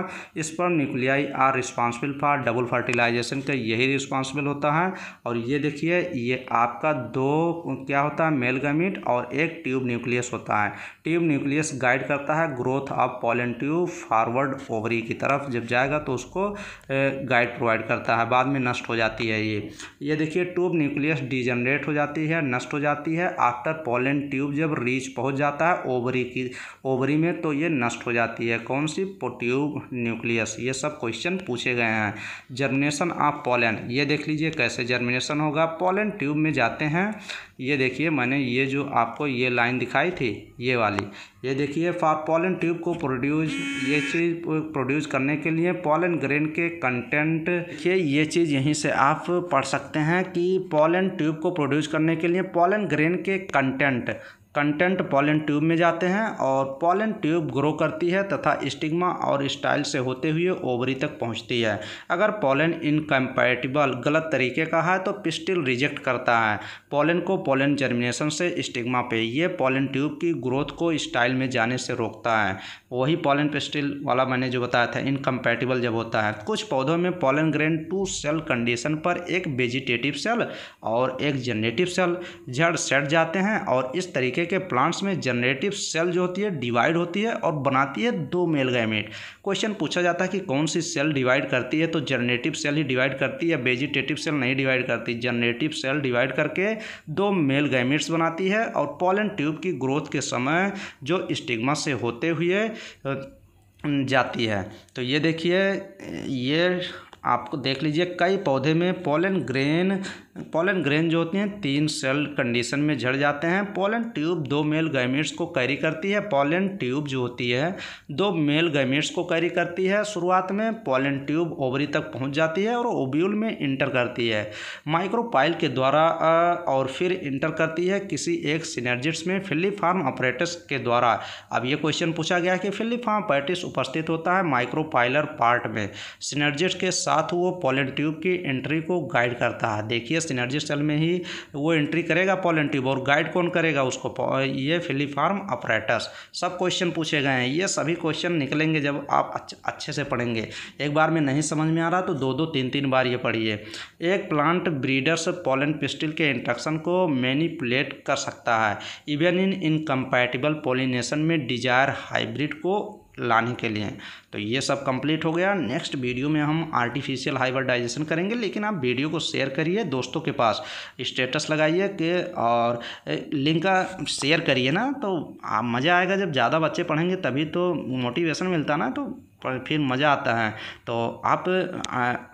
sperm nuclei are responsible for double fertilisation का यही रिस्पॉन्सिबल होता है और ये देखिए ये आपका दो क्या होता है मेलगमिट और एक ट्यूब न्यूक्लियस होता है ट्यूब न्यूक्लियस गाइड करता है growth of pollen tube forward ovary की तरफ जब जाएगा तो उसको गाइड प्रोवाइड करता है बाद में नष्ट हो जाती है ये ये देखिए ट्यूब न्यूक्लियस डिजनरेट हो जाती है नष्ट हो जाती है आफ्टर पॉलन ट्यूब जब रीच पहुँच जाता है ओवरी की ओवरी में तो ये नष्ट हो जाती है कौन सी ट्यूब न्यूक्लियस ये सब क्वेश्चन पूछे गए हैं जर्मिनेशन ऑफ पॉलन ये देख लीजिए कैसे जर्मिनेशन होगा पॉलन ट्यूब में जाते हैं ये देखिए मैंने ये जो आपको ये लाइन दिखाई थी ये वाली ये देखिए पॉलन ट्यूब को प्रोड्यूस ये चीज़ प्रोड्यूस करने के लिए पॉलन ग्रेन के कंटेंट देखिए ये चीज़ यहीं से आप पढ़ सकते हैं कि पॉलन ट्यूब को प्रोड्यूस करने के लिए पॉलन ग्रेन के कंटेंट कंटेंट पॉलन ट्यूब में जाते हैं और पॉलन ट्यूब ग्रो करती है तथा स्टिग्मा और स्टाइल से होते हुए ओवरी तक पहुंचती है अगर पॉलन इनकम्पैटिबल गलत तरीके का है तो पिस्टिल रिजेक्ट करता है पॉलन को पॉलन जर्मिनेशन से स्टिग्मा पे ये पॉलन ट्यूब की ग्रोथ को स्टाइल में जाने से रोकता है वही पॉलन पिस्टिल वाला मैंने जो बताया था इनकम्पैटिबल जब होता है कुछ पौधों में pollen grain two cell condition पर एक वेजिटेटिव सेल और एक जनरेटिव सेल जड़ सेट जाते हैं और इस तरीके तरीके के प्लांट्स में जनरेटिव सेल जो होती है डिवाइड होती है और बनाती है दो मेल गैमेट क्वेश्चन पूछा जाता है कि कौन सी सेल डिवाइड करती है तो जनरेटिव सेल ही डिवाइड करती है वेजिटेटिव सेल नहीं डिवाइड करती जनरेटिव सेल डिवाइड करके दो मेल गैमेट्स बनाती है और पॉलन ट्यूब की ग्रोथ के समय जो स्टिग्मा से होते हुए जाती है तो ये देखिए ये आपको देख लीजिए कई पौधे में पोलन ग्रेन पोलन ग्रेन जो होती हैं तीन सेल कंडीशन में झड़ जाते हैं पोलन ट्यूब दो मेल गैमिट्स को कैरी करती है पोलन ट्यूब जो होती है दो मेल गैमिट्स को कैरी करती है शुरुआत में पोलन ट्यूब ओवरी तक पहुंच जाती है और ओब्यूल में इंटर करती है माइक्रोपाइल के द्वारा और फिर इंटर करती है किसी एक सीनर्जिट्स में फार्म ऑपरेटर्स के द्वारा अब ये क्वेश्चन पूछा गया कि फार्म ऑपरेटिस उपस्थित होता है माइक्रोपाइलर पार्ट में सीनर्जिट्स के साथ वो पोलन ट्यूब की एंट्री को गाइड करता है देखिए सिनर्जी सेल में ही वो एंट्री करेगा पॉलेंटिव और गाइड कौन करेगा उसको ये फिलीफार्म ऑपरेटर्स सब क्वेश्चन पूछे गए हैं ये सभी क्वेश्चन निकलेंगे जब आप अच्छे से पढ़ेंगे एक बार में नहीं समझ में आ रहा तो दो दो तीन तीन बार ये पढ़िए एक प्लांट ब्रीडर्स पोलन पिस्टिल के इंट्रक्शन को मैनिपुलेट कर सकता है इवन इन इनकम्पैटिबल पोलिनेशन में डिजायर हाइब्रिड को लाने के लिए तो ये सब कंप्लीट हो गया नेक्स्ट वीडियो में हम आर्टिफिशियल हाइब्रिडाइजेशन करेंगे लेकिन आप वीडियो को शेयर करिए दोस्तों के पास स्टेटस लगाइए कि और लिंक का शेयर करिए ना तो मज़ा आएगा जब ज़्यादा बच्चे पढ़ेंगे तभी तो मोटिवेशन मिलता ना तो पर फिर मज़ा आता है तो आप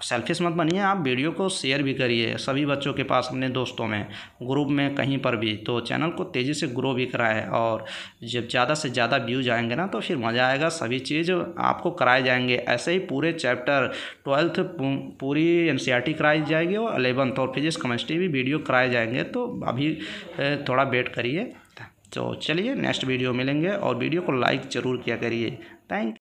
सेल्फिश मत बनिए आप वीडियो को शेयर भी करिए सभी बच्चों के पास अपने दोस्तों में ग्रुप में कहीं पर भी तो चैनल को तेज़ी से ग्रो भी कराए और जब ज़्यादा से ज़्यादा व्यूज आएंगे ना तो फिर मज़ा आएगा सभी चीज़ आपको कराए जाएंगे ऐसे ही पूरे चैप्टर ट्वेल्थ पूरी एन e कराई जाएगी और अलेवंथ और फिजिक्स केमिस्ट्री भी वीडियो कराए जाएंगे तो अभी थोड़ा वेट करिए तो चलिए नेक्स्ट वीडियो मिलेंगे और वीडियो को लाइक ज़रूर किया करिए थैंक